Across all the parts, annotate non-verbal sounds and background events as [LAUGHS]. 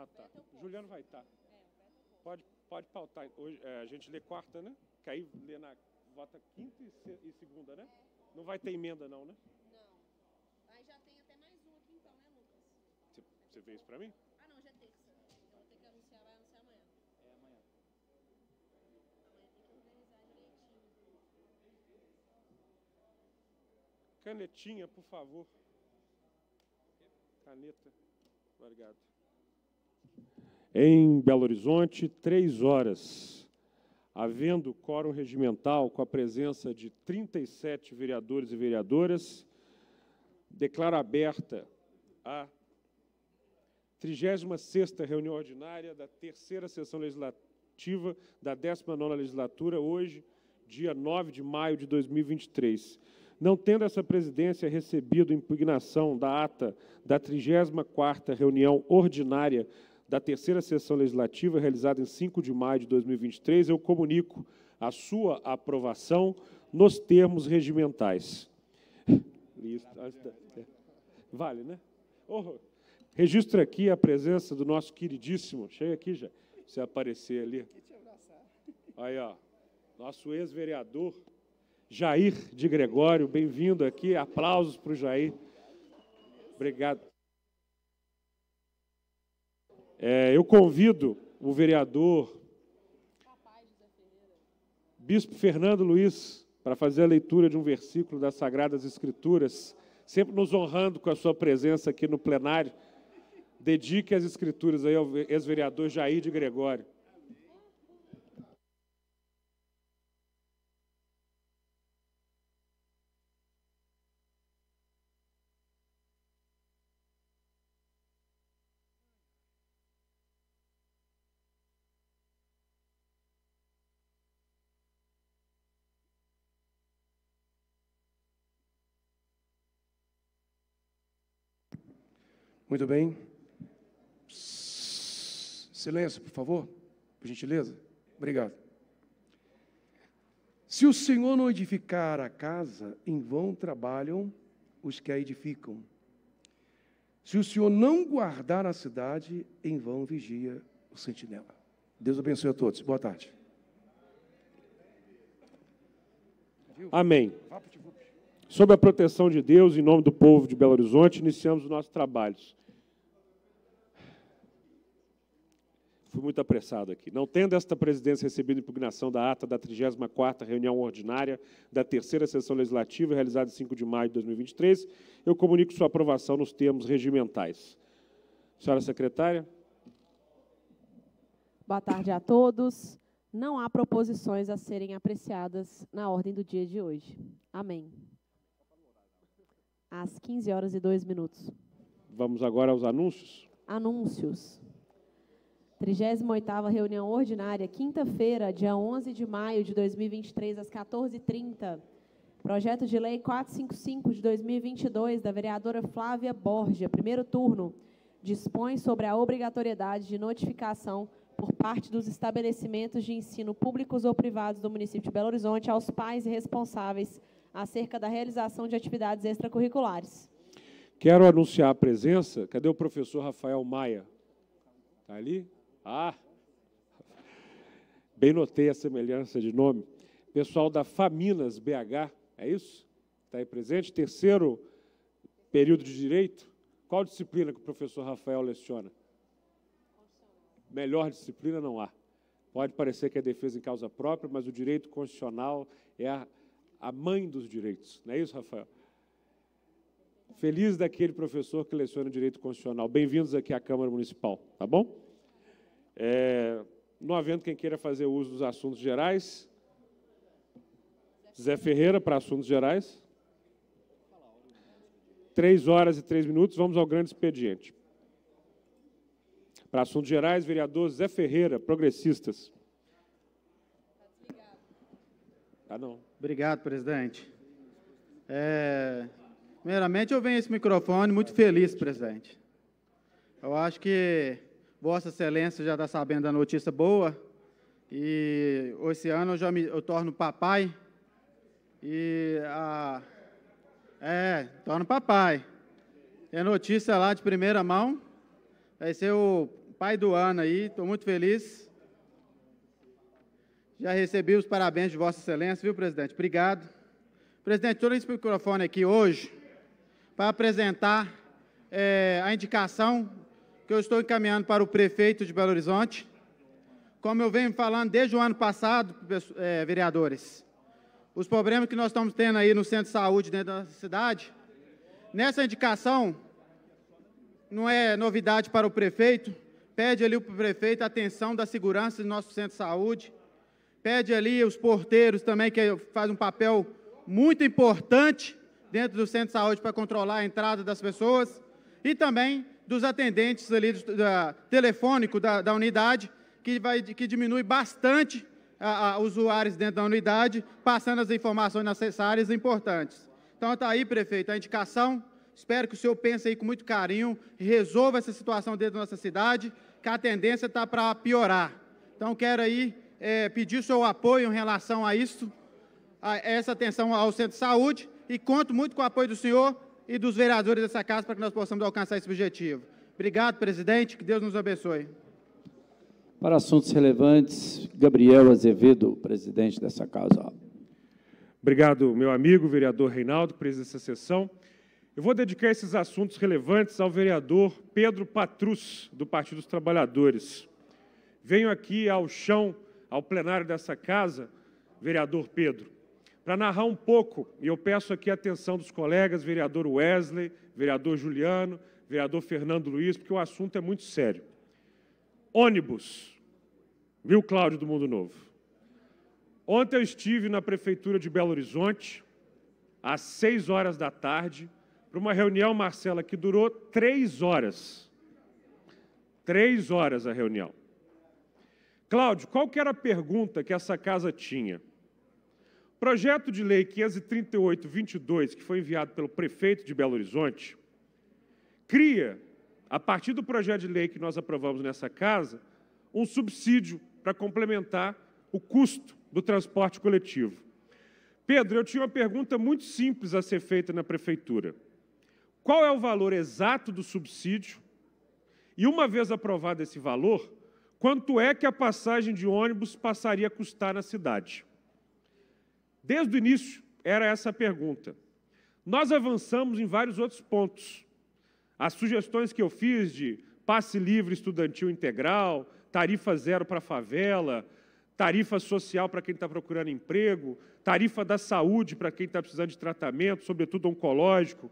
Ah, tá. Juliano vai estar. Tá. Pode, pode pautar. Hoje, é, a gente lê quarta, né? Que aí lê na, vota quinta e, segunda, né? É. Não vai ter emenda, não, né? Não. Aí já tem até mais um aqui, então, né, Lucas? Você, você vê isso para mim? Ah, não, já é terça. Eu vou ter que anunciar, vai anunciar amanhã. É amanhã. Amanhã tem que organizar direitinho. Canetinha, por favor. Caneta. Obrigado em Belo Horizonte, três horas, havendo quórum regimental com a presença de 37 vereadores e vereadoras, declaro aberta a 36ª reunião ordinária da terceira sessão legislativa da 19ª legislatura, hoje, dia 9 de maio de 2023. Não tendo essa presidência recebido impugnação da ata da 34ª reunião ordinária da terceira sessão legislativa, realizada em 5 de maio de 2023, eu comunico a sua aprovação nos termos regimentais. Ah, é. Vale, né? Oh, registro aqui a presença do nosso queridíssimo, chega aqui já, se aparecer ali. Aí, ó, nosso ex-vereador Jair de Gregório, bem-vindo aqui, aplausos para o Jair. Obrigado. É, eu convido o vereador Bispo Fernando Luiz para fazer a leitura de um versículo das Sagradas Escrituras, sempre nos honrando com a sua presença aqui no plenário. Dedique as escrituras aí ao ex-vereador Jair de Gregório. Muito bem. Silêncio, por favor, por gentileza. Obrigado. Se o Senhor não edificar a casa, em vão trabalham os que a edificam. Se o Senhor não guardar a cidade, em vão vigia o sentinela. Deus abençoe a todos. Boa tarde. Amém. Sob a proteção de Deus, em nome do povo de Belo Horizonte, iniciamos os nossos trabalhos. Fui muito apressado aqui. Não tendo esta presidência recebido impugnação da ata da 34ª reunião ordinária da terceira sessão legislativa, realizada em 5 de maio de 2023, eu comunico sua aprovação nos termos regimentais. Senhora secretária. Boa tarde a todos. Não há proposições a serem apreciadas na ordem do dia de hoje. Amém às 15 horas e 2 minutos. Vamos agora aos anúncios. Anúncios. 38ª reunião ordinária, quinta-feira, dia 11 de maio de 2023, às 14h30. Projeto de Lei 455 de 2022, da vereadora Flávia Borgia, primeiro turno, dispõe sobre a obrigatoriedade de notificação por parte dos estabelecimentos de ensino públicos ou privados do município de Belo Horizonte aos pais e responsáveis acerca da realização de atividades extracurriculares. Quero anunciar a presença. Cadê o professor Rafael Maia? Está ali? Ah! Bem notei a semelhança de nome. Pessoal da Faminas BH, é isso? Está aí presente? Terceiro período de direito. Qual disciplina que o professor Rafael leciona? Melhor disciplina não há. Pode parecer que é defesa em causa própria, mas o direito constitucional é a a mãe dos direitos. Não é isso, Rafael? Feliz daquele professor que leciona direito constitucional. Bem-vindos aqui à Câmara Municipal, tá bom? É, não havendo quem queira fazer uso dos assuntos gerais. Zé Ferreira para assuntos gerais. Três horas e três minutos, vamos ao grande expediente. Para assuntos gerais, vereador Zé Ferreira, progressistas. Tá não. Obrigado, presidente. É, primeiramente, eu venho a esse microfone muito feliz, presidente. Eu acho que Vossa Excelência já está sabendo da notícia boa e esse ano eu já me eu torno papai e a é, torno papai. É notícia lá de primeira mão vai ser o pai do ano aí, estou muito feliz. Já recebi os parabéns de Vossa Excelência, viu, presidente? Obrigado. Presidente, estou esse microfone aqui hoje para apresentar é, a indicação que eu estou encaminhando para o prefeito de Belo Horizonte. Como eu venho falando desde o ano passado, é, vereadores, os problemas que nós estamos tendo aí no centro de saúde dentro da cidade, nessa indicação, não é novidade para o prefeito, pede ali o prefeito a atenção da segurança do nosso centro de saúde, Pede ali os porteiros também, que faz um papel muito importante dentro do centro de saúde para controlar a entrada das pessoas. E também dos atendentes ali do, da, telefônico da, da, unidade, que, vai, que diminui bastante a, a, usuários dentro da unidade, passando as informações necessárias e importantes. Então está aí, prefeito, a indicação. Espero que o senhor pense aí com muito carinho, resolva essa situação dentro da nossa cidade, que a tendência está para piorar. Então quero aí é, pedir seu apoio em relação a isso, a essa atenção ao centro de saúde, e conto muito com o apoio do senhor e dos vereadores dessa casa para que nós possamos alcançar esse objetivo. Obrigado, presidente, que Deus nos abençoe. Para assuntos relevantes, Gabriel Azevedo, presidente dessa casa. Obrigado, meu amigo, vereador Reinaldo, presidente dessa sessão. Eu vou dedicar esses assuntos relevantes ao vereador Pedro Patrus, do Partido dos Trabalhadores. Venho aqui ao chão ao plenário dessa casa, vereador Pedro, para narrar um pouco, e eu peço aqui a atenção dos colegas, vereador Wesley, vereador Juliano, vereador Fernando Luiz, porque o assunto é muito sério. Ônibus, viu, Cláudio do Mundo Novo? Ontem eu estive na Prefeitura de Belo Horizonte, às seis horas da tarde, para uma reunião, Marcela, que durou três horas. Três horas a reunião. Cláudio, qual que era a pergunta que essa casa tinha? Projeto de Lei 538-22, que foi enviado pelo prefeito de Belo Horizonte, cria, a partir do projeto de lei que nós aprovamos nessa casa, um subsídio para complementar o custo do transporte coletivo. Pedro, eu tinha uma pergunta muito simples a ser feita na prefeitura. Qual é o valor exato do subsídio? E uma vez aprovado esse valor, quanto é que a passagem de ônibus passaria a custar na cidade? Desde o início era essa a pergunta. Nós avançamos em vários outros pontos. As sugestões que eu fiz de passe livre estudantil integral, tarifa zero para a favela, tarifa social para quem está procurando emprego, tarifa da saúde para quem está precisando de tratamento, sobretudo oncológico,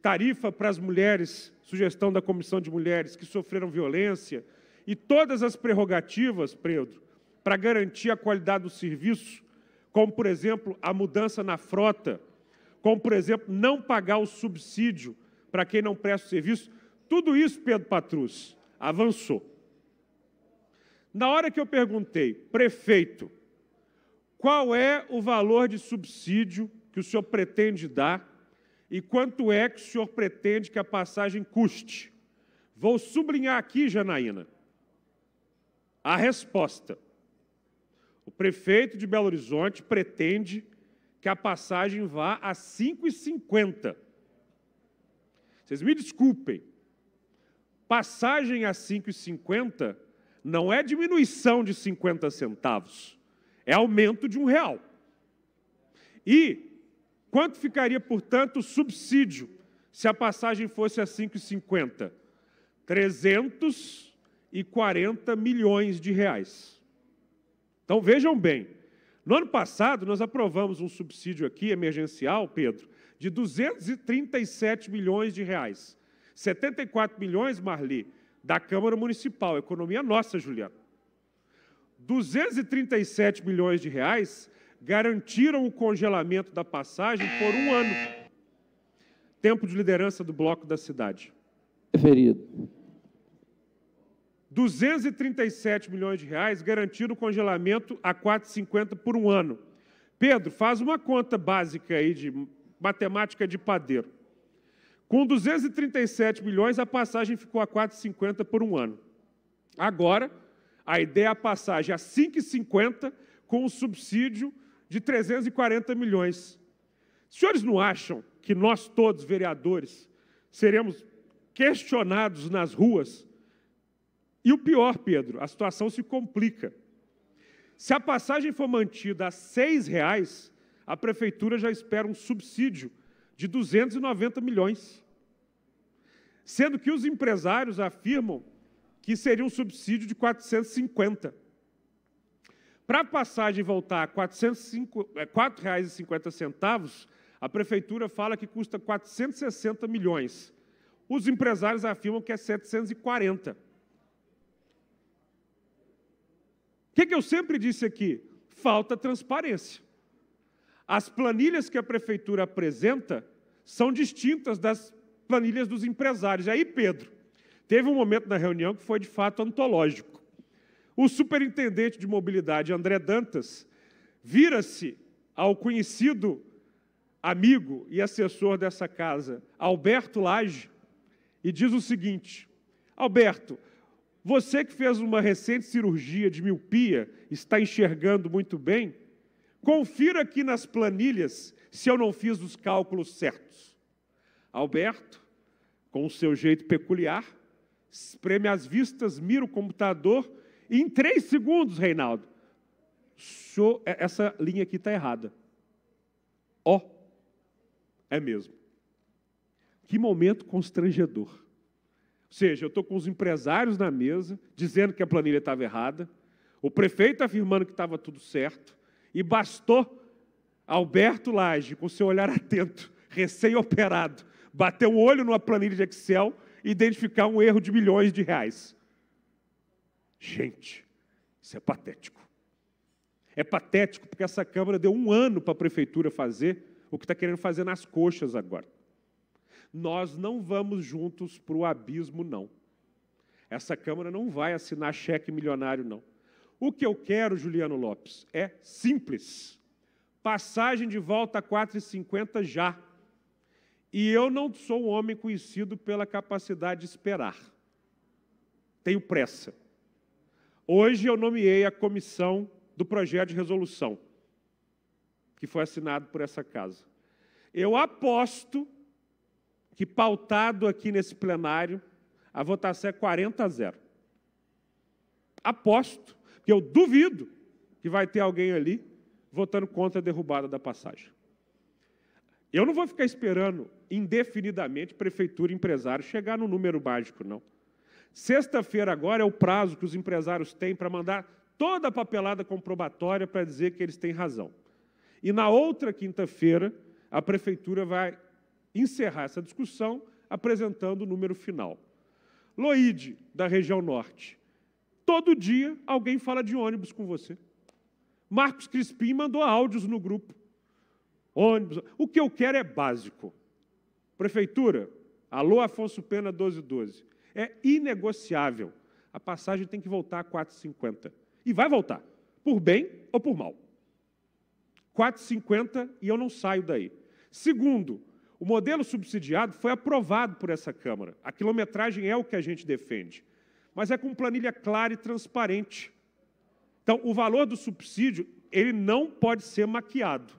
tarifa para as mulheres, sugestão da Comissão de Mulheres que sofreram violência, e todas as prerrogativas, Pedro, para garantir a qualidade do serviço, como, por exemplo, a mudança na frota, como, por exemplo, não pagar o subsídio para quem não presta o serviço, tudo isso, Pedro Patrus, avançou. Na hora que eu perguntei, prefeito, qual é o valor de subsídio que o senhor pretende dar e quanto é que o senhor pretende que a passagem custe? Vou sublinhar aqui, Janaína, a resposta: o prefeito de Belo Horizonte pretende que a passagem vá a 5,50. Vocês me desculpem. Passagem a 5,50 não é diminuição de 50 centavos, é aumento de um real. E quanto ficaria, portanto, o subsídio se a passagem fosse a 5,50? 300 e 40 milhões de reais. Então vejam bem, no ano passado nós aprovamos um subsídio aqui emergencial, Pedro, de 237 milhões de reais. 74 milhões, Marli, da Câmara Municipal, economia nossa, Juliana. 237 milhões de reais garantiram o congelamento da passagem por um ano. Tempo de liderança do bloco da cidade. Referido. 237 milhões de reais garantindo o congelamento a 4,50 por um ano. Pedro, faz uma conta básica aí de matemática de padeiro. Com 237 milhões, a passagem ficou a 4,50 por um ano. Agora, a ideia é a passagem a 5,50 com um subsídio de 340 milhões. senhores não acham que nós todos, vereadores, seremos questionados nas ruas e o pior, Pedro, a situação se complica. Se a passagem for mantida a R$ reais, a prefeitura já espera um subsídio de 290 milhões, sendo que os empresários afirmam que seria um subsídio de 450. Para a passagem voltar a R$ 4,50, é, a prefeitura fala que custa 460 milhões. Os empresários afirmam que é 740. que, que eu sempre disse aqui? Falta transparência. As planilhas que a prefeitura apresenta são distintas das planilhas dos empresários. E aí, Pedro, teve um momento na reunião que foi de fato antológico. O superintendente de mobilidade, André Dantas, vira-se ao conhecido amigo e assessor dessa casa, Alberto Lage, e diz o seguinte: Alberto, você que fez uma recente cirurgia de miopia, está enxergando muito bem, confira aqui nas planilhas se eu não fiz os cálculos certos. Alberto, com o seu jeito peculiar, espreme as vistas, mira o computador, e em três segundos, Reinaldo, show, é, essa linha aqui está errada. Ó, oh, é mesmo. Que momento constrangedor seja, eu estou com os empresários na mesa, dizendo que a planilha estava errada, o prefeito afirmando que estava tudo certo, e bastou Alberto Lage, com seu olhar [LAUGHS] atento, recém-operado, bater o olho numa planilha de Excel e identificar um erro de milhões de reais. Gente, isso é patético. É patético porque essa Câmara deu um ano para a Prefeitura fazer o que está querendo fazer nas coxas agora. Nós não vamos juntos para o abismo, não. Essa Câmara não vai assinar cheque milionário, não. O que eu quero, Juliano Lopes, é simples. Passagem de volta a 4,50 já. E eu não sou um homem conhecido pela capacidade de esperar. Tenho pressa. Hoje eu nomeei a comissão do projeto de resolução, que foi assinado por essa casa. Eu aposto que pautado aqui nesse plenário, a votação é 40 a 0. Aposto, que eu duvido que vai ter alguém ali votando contra a derrubada da passagem. Eu não vou ficar esperando indefinidamente prefeitura e empresário chegar no número mágico, não. Sexta-feira agora é o prazo que os empresários têm para mandar toda a papelada comprobatória para dizer que eles têm razão. E na outra quinta-feira, a prefeitura vai encerrar essa discussão apresentando o número final. Loide, da região norte. Todo dia alguém fala de ônibus com você. Marcos Crispim mandou áudios no grupo. Ônibus. O que eu quero é básico. Prefeitura, alô Afonso Pena 1212. É inegociável. A passagem tem que voltar a 4,50. E vai voltar, por bem ou por mal. 4,50 e eu não saio daí. Segundo, o modelo subsidiado foi aprovado por essa Câmara. A quilometragem é o que a gente defende, mas é com planilha clara e transparente. Então, o valor do subsídio, ele não pode ser maquiado.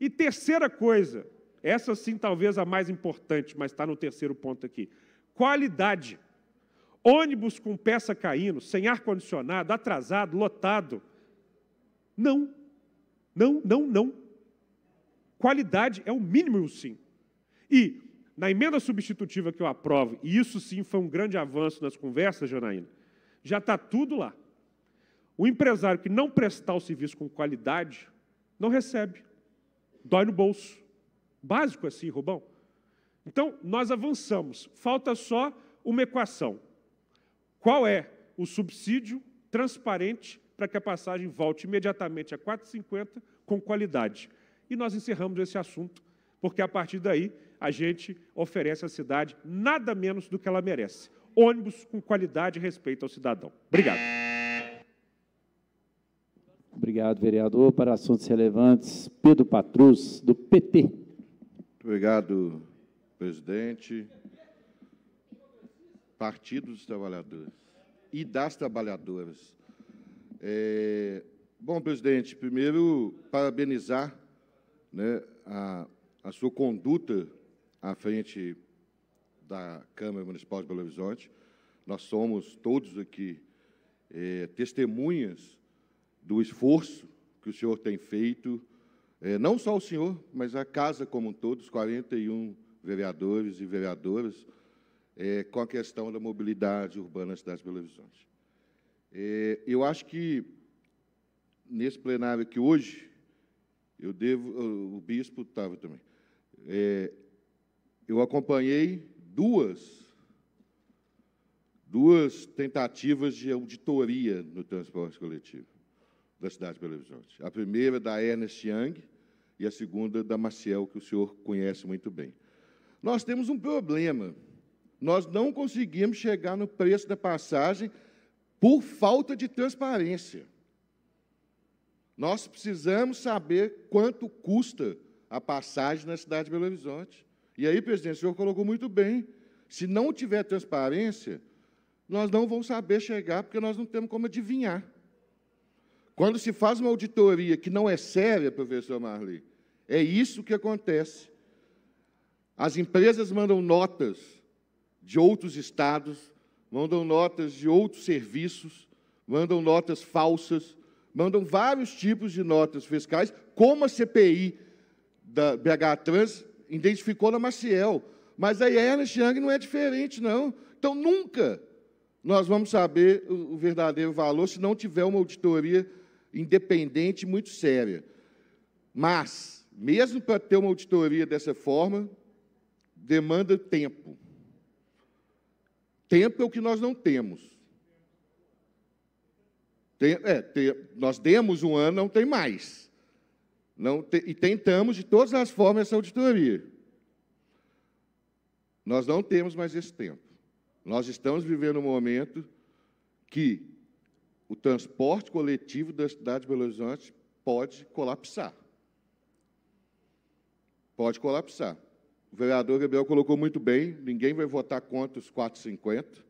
E terceira coisa, essa sim talvez a mais importante, mas está no terceiro ponto aqui. Qualidade. Ônibus com peça caindo, sem ar-condicionado, atrasado, lotado. Não, não, não, não. Qualidade é o mínimo, sim. E na emenda substitutiva que eu aprovo, e isso sim foi um grande avanço nas conversas, Janaína, já está tudo lá. O empresário que não prestar o serviço com qualidade não recebe. Dói no bolso. Básico assim, Rubão. Então, nós avançamos. Falta só uma equação. Qual é o subsídio transparente para que a passagem volte imediatamente a 4,50 com qualidade? e nós encerramos esse assunto, porque a partir daí a gente oferece à cidade nada menos do que ela merece. Ônibus com qualidade e respeito ao cidadão. Obrigado. Obrigado, vereador. Para assuntos relevantes, Pedro Patrus, do PT. Muito obrigado, presidente. Partido dos Trabalhadores e das Trabalhadoras. É... Bom, presidente, primeiro parabenizar né, a, a sua conduta à frente da Câmara Municipal de Belo Horizonte. Nós somos todos aqui é, testemunhas do esforço que o senhor tem feito, é, não só o senhor, mas a casa como um todo, os 41 vereadores e vereadoras, é, com a questão da mobilidade urbana da cidade de Belo Horizonte. É, eu acho que, nesse plenário aqui hoje, eu devo, o bispo estava também. É, eu acompanhei duas, duas tentativas de auditoria no transporte coletivo da cidade de Belo Horizonte. A primeira da Ernest Young e a segunda da Maciel, que o senhor conhece muito bem. Nós temos um problema. Nós não conseguimos chegar no preço da passagem por falta de transparência. Nós precisamos saber quanto custa a passagem na cidade de Belo Horizonte. E aí, presidente, o senhor colocou muito bem. Se não tiver transparência, nós não vamos saber chegar, porque nós não temos como adivinhar. Quando se faz uma auditoria que não é séria, professor Marley, é isso que acontece. As empresas mandam notas de outros estados, mandam notas de outros serviços, mandam notas falsas, mandam vários tipos de notas fiscais, como a CPI da BH Trans identificou na Maciel. Mas a Ernst Young não é diferente, não. Então, nunca nós vamos saber o verdadeiro valor se não tiver uma auditoria independente muito séria. Mas, mesmo para ter uma auditoria dessa forma, demanda tempo. Tempo é o que nós não temos. Tem, é, tem, nós demos um ano, não tem mais. Não te, e tentamos de todas as formas essa auditoria. Nós não temos mais esse tempo. Nós estamos vivendo um momento que o transporte coletivo da cidade de Belo Horizonte pode colapsar. Pode colapsar. O vereador Gabriel colocou muito bem, ninguém vai votar contra os 450.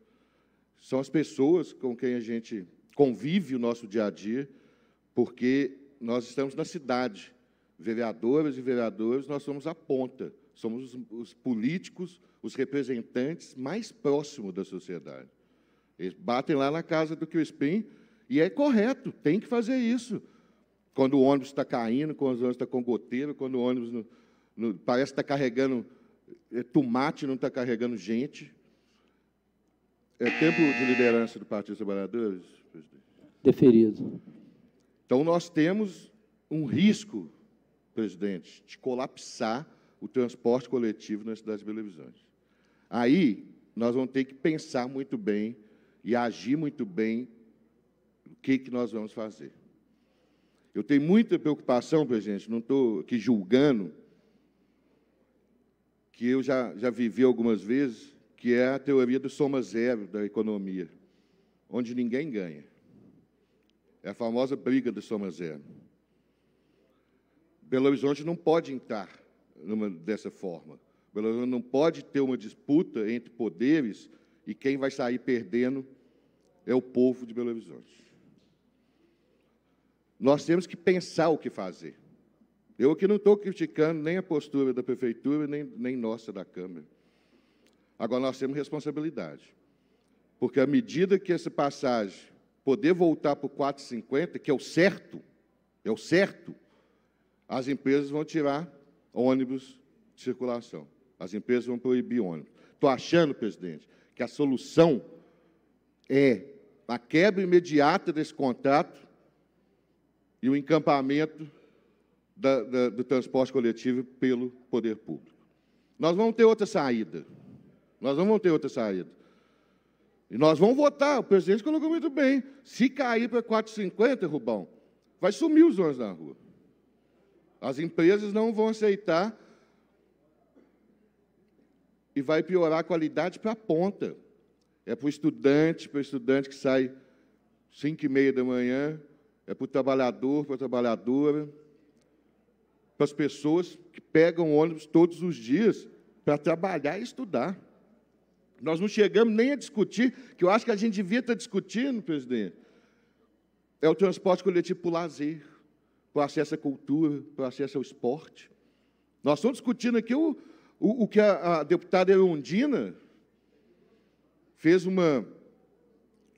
São as pessoas com quem a gente convive o nosso dia a dia, porque nós estamos na cidade. Vereadoras e vereadores, nós somos a ponta, somos os, os políticos, os representantes mais próximos da sociedade. Eles batem lá na casa do Crispim, e é correto, tem que fazer isso. Quando o ônibus está caindo, quando o ônibus está com goteiro, quando o ônibus no, no, parece estar tá carregando é, tomate, não está carregando gente. É tempo de liderança do Partido dos Trabalhadores? deferido. Então, nós temos um risco, presidente, de colapsar o transporte coletivo na cidade de Belo Horizonte. Aí, nós vamos ter que pensar muito bem e agir muito bem o que, que nós vamos fazer. Eu tenho muita preocupação, presidente, não estou aqui julgando, que eu já, já vivi algumas vezes, que é a teoria do soma zero da economia, onde ninguém ganha. É a famosa briga de São Belo Horizonte não pode entrar numa, dessa forma. Belo Horizonte não pode ter uma disputa entre poderes e quem vai sair perdendo é o povo de Belo Horizonte. Nós temos que pensar o que fazer. Eu aqui não estou criticando nem a postura da prefeitura, nem, nem nossa da Câmara. Agora, nós temos responsabilidade. Porque à medida que essa passagem poder voltar para o 4,50, que é o certo, é o certo, as empresas vão tirar ônibus de circulação. As empresas vão proibir ônibus. Estou achando, presidente, que a solução é a quebra imediata desse contrato e o encampamento da, da, do transporte coletivo pelo poder público. Nós vamos ter outra saída. Nós não vamos ter outra saída. E nós vamos votar, o presidente colocou muito bem. Se cair para 4,50, Rubão, vai sumir os donos na rua. As empresas não vão aceitar e vai piorar a qualidade para a ponta. É para o estudante, para o estudante que sai 5 e meia da manhã, é para o trabalhador, para a trabalhadora, para as pessoas que pegam ônibus todos os dias para trabalhar e estudar. Nós não chegamos nem a discutir, que eu acho que a gente devia estar discutindo, presidente. É o transporte coletivo para o lazer, para o acesso à cultura, para o acesso ao esporte. Nós estamos discutindo aqui o, o, o que a, a deputada Erundina fez uma,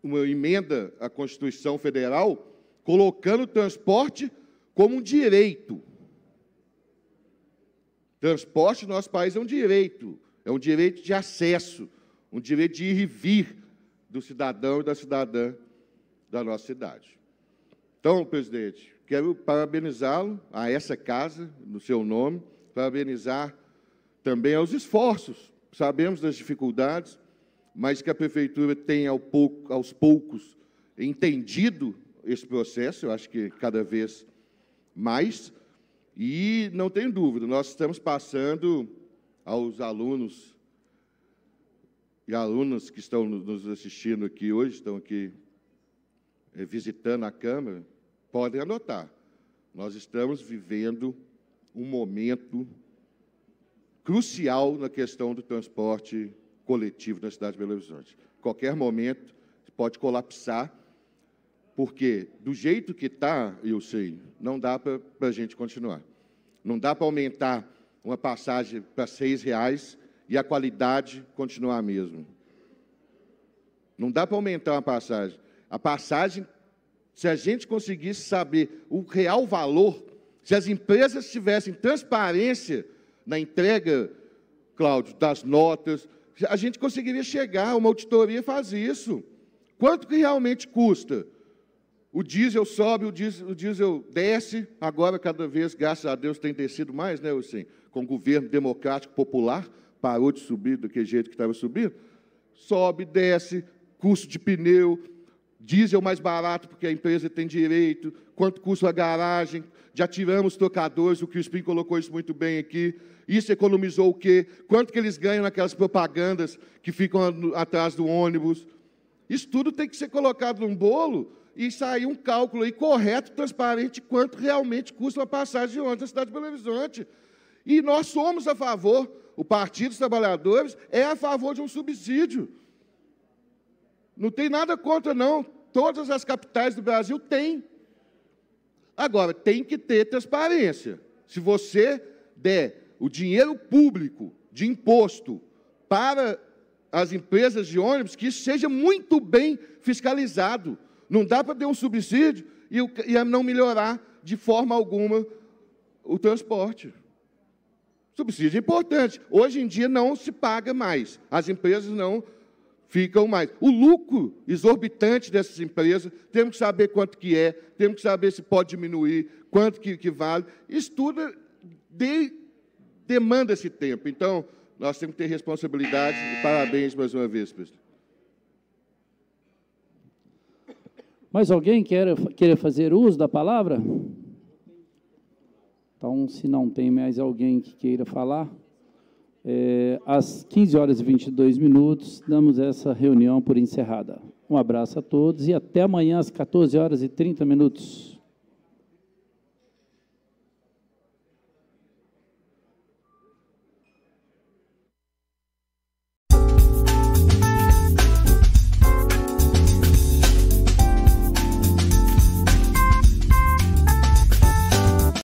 uma emenda à Constituição Federal colocando o transporte como um direito. Transporte no nosso país é um direito, é um direito de acesso, um direito de ir e vir do cidadão e da cidadã da nossa cidade. Então, presidente, quero parabenizá-lo a essa casa, no seu nome, parabenizar também aos esforços. Sabemos das dificuldades, mas que a prefeitura tem ao pouco, aos poucos entendido esse processo, eu acho que cada vez mais, e não tenho dúvida, nós estamos passando aos alunos e alunos que estão nos assistindo aqui hoje, estão aqui eh, visitando a Câmara, podem anotar. Nós estamos vivendo um momento crucial na questão do transporte coletivo na cidade de Belo Horizonte. Qualquer momento pode colapsar, porque do jeito que está, eu sei, não dá para a gente continuar. Não dá para aumentar uma passagem para R$ reais e a qualidade continuar a mesma. Não dá para aumentar uma passagem. A passagem, se a gente conseguisse saber o real valor, se as empresas tivessem transparência na entrega, Cláudio, das notas, a gente conseguiria chegar, uma auditoria faz isso. Quanto que realmente custa? O diesel sobe, o diesel, o diesel, desce, agora cada vez, graças a Deus, tem descido mais, né, assim, com o governo democrático popular, parou de subir do que jeito que estava subindo, sobe, desce, custo de pneu, diesel mais barato, porque a empresa tem direito, quanto custa a garagem, já tiramos trocadores, o spin colocou isso muito bem aqui. Isso economizou o quê? Quanto que eles ganham naquelas propagandas que ficam atrás do ônibus? Isso tudo tem que ser colocado num bolo e sair um cálculo aí correto, transparente, quanto realmente custa uma passagem de ônibus na cidade de Belo Horizonte. E nós somos a favor o Partido dos Trabalhadores é a favor de um subsídio. Não tem nada contra, não. Todas as capitais do Brasil têm. Agora, tem que ter transparência. Se você der o dinheiro público de imposto para as empresas de ônibus, que isso seja muito bem fiscalizado. Não dá para ter um subsídio e, não melhorar de forma alguma o transporte. Subsídio é importante. Hoje em dia não se paga mais. As empresas não ficam mais. O lucro exorbitante dessas empresas, temos que saber quanto que é, temos que saber se pode diminuir, quanto que, vale. Isso tudo de, demanda esse tempo. Então, nós temos que ter responsabilidade. E parabéns mais uma vez, presidente. Mais alguém quer, quer fazer uso da palavra? Então, se não tem mais alguém que queira falar, é, às 15 horas e 22 minutos, damos essa reunião por encerrada. Um abraço a todos e até amanhã às 14 horas e 30 minutos.